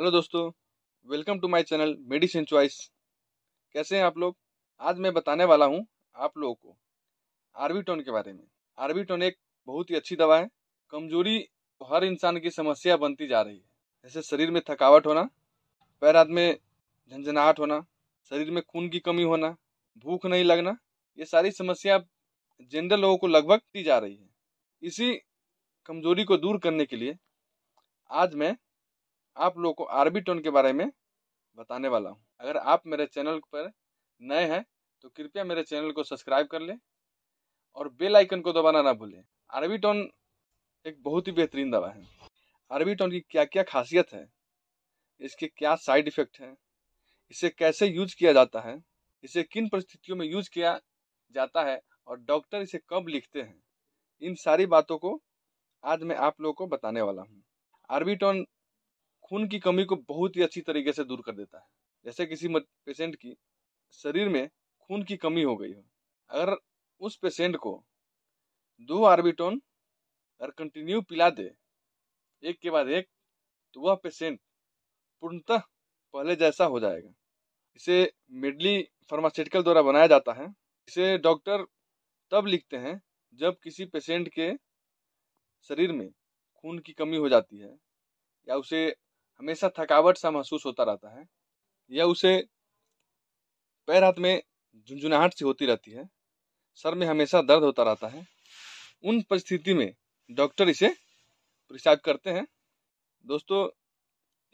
hello दोस्तों welcome to my channel medicine choice कैसे हैं आप लोग आज मैं बताने वाला हूं आप लोगों को आर्बिटोन के बारे में आर्बिटोन एक बहुत ही अच्छी दवा है कमजोरी तो हर इंसान की समस्या बनती जा रही है जैसे शरीर में थकावट होना पैर हाथ में झंझनाहट होना शरीर में खून की कमी होना भूख नहीं लगना ये सारी समस्या जनरल लोगों को लगभग दी जा रही है इसी कमजोरी को दूर करने के लिए आज मैं आप लोगों को आरबी टोन के बारे में बताने वाला हूँ अगर आप मेरे चैनल पर नए हैं तो कृपया मेरे चैनल को सब्सक्राइब कर लें और बेल आइकन को दबाना ना भूलें आरबी टोन एक बहुत ही बेहतरीन दवा है आरबी टोन की क्या क्या खासियत है इसके क्या साइड इफ़ेक्ट हैं इसे कैसे यूज किया जाता है इसे किन परिस्थितियों में यूज किया जाता है और डॉक्टर इसे कब लिखते हैं इन सारी बातों को आज मैं आप लोगों को बताने वाला हूँ आरबीटोन खून की कमी को बहुत ही अच्छी तरीके से दूर कर देता है जैसे किसी पेशेंट की शरीर में खून की कमी हो गई हो अगर उस पेशेंट को दो आर्बिटोन अगर कंटिन्यू पिला दे एक के बाद एक तो वह पेशेंट पूर्णतः पहले जैसा हो जाएगा इसे मिडली फार्मास्यूटिकल द्वारा बनाया जाता है इसे डॉक्टर तब लिखते हैं जब किसी पेशेंट के शरीर में खून की कमी हो जाती है या उसे हमेशा थकावट सा महसूस होता रहता है या उसे पैर हाथ में झुंझुनाहट सी होती रहती है सर में हमेशा दर्द होता रहता है उन परिस्थिति में डॉक्टर इसे प्रिस्क्राइब करते हैं दोस्तों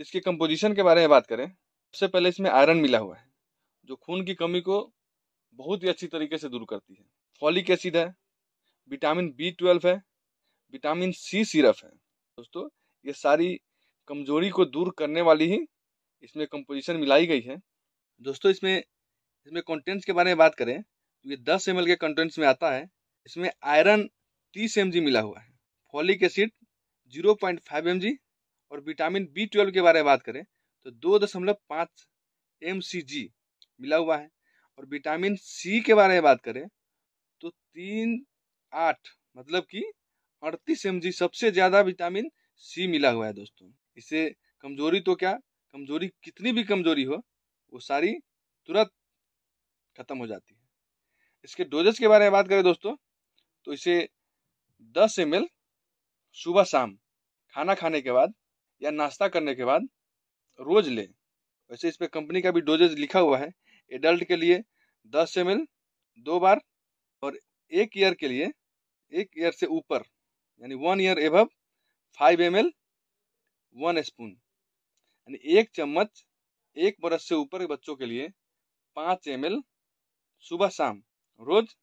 इसके कंपोजिशन के बारे में बात करें सबसे पहले इसमें आयरन मिला हुआ है जो खून की कमी को बहुत ही अच्छी तरीके से दूर करती है फॉलिक एसिड है विटामिन बी ट्वेल्व है विटामिन सी सिरप है दोस्तों ये सारी कमजोरी को दूर करने वाली ही इसमें कंपोजिशन मिलाई गई है दोस्तों इसमें इसमें कंटेंट्स के बारे में बात करें तो ये दस एम के कंटेंट्स में आता है इसमें आयरन तीस एम मिला हुआ है folic acid zero point five M और विटामिन बी ट्वेल्व के बारे में बात करें तो दो दशमलव पाँच एम सी जी मिला हुआ है और विटामिन सी के बारे में बात करें तो तीन आठ मतलब कि अड़तीस एम सबसे ज़्यादा विटामिन सी मिला हुआ है दोस्तों इससे कमजोरी तो क्या कमजोरी कितनी भी कमजोरी हो वो सारी तुरंत खत्म हो जाती है इसके डोजेस के बारे में बात करें दोस्तों तो इसे 10 एम सुबह शाम खाना खाने के बाद या नाश्ता करने के बाद रोज लें वैसे इस पर कंपनी का भी डोजेज लिखा हुआ है एडल्ट के लिए दस एम दो बार और एक ईयर के लिए एक ईयर से ऊपर यानी one year above five M one spoon यानी एक चम्मच एक बरस से ऊपर के बच्चों के लिए पाँच एम सुबह शाम रोज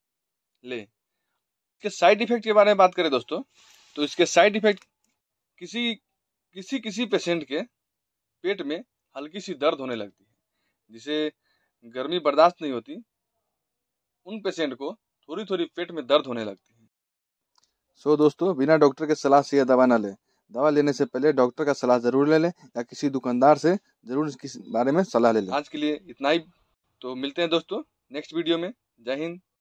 ले इसके साइड इफेक्ट के बारे में बात करें दोस्तों तो इसके साइड इफेक्ट किसी किसी किसी पेशेंट के पेट में हल्की सी दर्द होने लगती है जिसे गर्मी बर्दाश्त नहीं होती उन पेशेंट को थोड़ी थोड़ी पेट में दर्द होने लगती है सो so, दोस्तों बिना डॉक्टर के सलाह से यह दवा ना लें दवा लेने से पहले डॉक्टर का सलाह जरूर ले लें या किसी दुकानदार से जरूर इसके बारे में सलाह ले लें आज के लिए इतना ही तो मिलते हैं दोस्तों नेक्स्ट वीडियो में जय हिंद